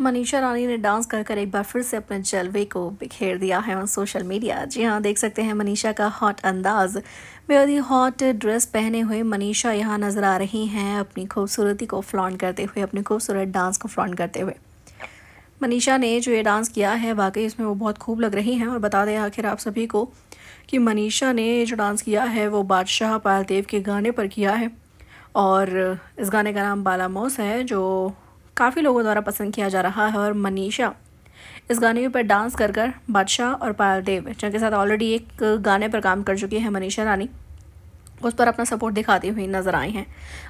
मनीषा रानी ने डांस कर कर एक बार फिर से अपने जलवे को बिखेर दिया है ऑन सोशल मीडिया जी हाँ देख सकते हैं मनीषा का हॉट अंदाज बेहद ही हॉट ड्रेस पहने हुए मनीषा यहाँ नज़र आ रही हैं अपनी खूबसूरती को फ्लॉन्ट करते हुए अपने खूबसूरत डांस को फ्लॉन्ट करते हुए मनीषा ने जो ये डांस किया है वाकई इसमें वो बहुत खूब लग रही हैं और बता दें आखिर आप सभी को कि मनीषा ने जो डांस किया है वो बादशाह पालदेव के गाने पर किया है और इस गाने का नाम बाला मोस है जो काफ़ी लोगों द्वारा पसंद किया जा रहा है और मनीषा इस गाने पर डांस कर कर बादशाह और पायल देव जिनके साथ ऑलरेडी एक गाने पर काम कर चुकी है मनीषा रानी उस पर अपना सपोर्ट दिखाती हुई नज़र आई हैं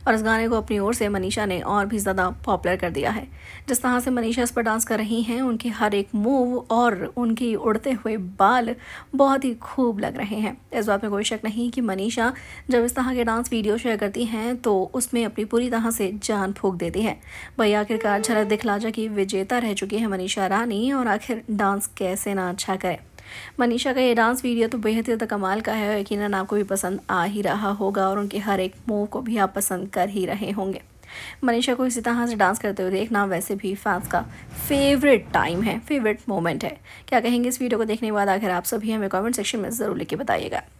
और इस गाने को अपनी ओर से मनीषा ने और भी ज़्यादा पॉपुलर कर दिया है जिस तरह से मनीषा इस पर डांस कर रही हैं उनकी हर एक मूव और उनकी उड़ते हुए बाल बहुत ही खूब लग रहे हैं इस बात में कोई शक नहीं कि मनीषा जब इस तरह के डांस वीडियो शेयर करती हैं तो उसमें अपनी पूरी तरह से जान फूक देती है वही आखिरकार झलक जा की विजेता रह चुकी है मनीषा रानी और आखिर डांस कैसे ना अच्छा करें मनीषा का ये डांस वीडियो तो बेहद ही ज़्यादा कमाल का है यकीन आपको भी पसंद आ ही रहा होगा और उनके हर एक मूव को भी आप पसंद कर ही रहे होंगे मनीषा को इसी तरह से डांस करते हुए देखना वैसे भी फैंस का फेवरेट टाइम है फेवरेट मोमेंट है क्या कहेंगे इस वीडियो को देखने के बाद आखिर आप सभी हमें कमेंट सेक्शन में ज़रूर लिख के बताइएगा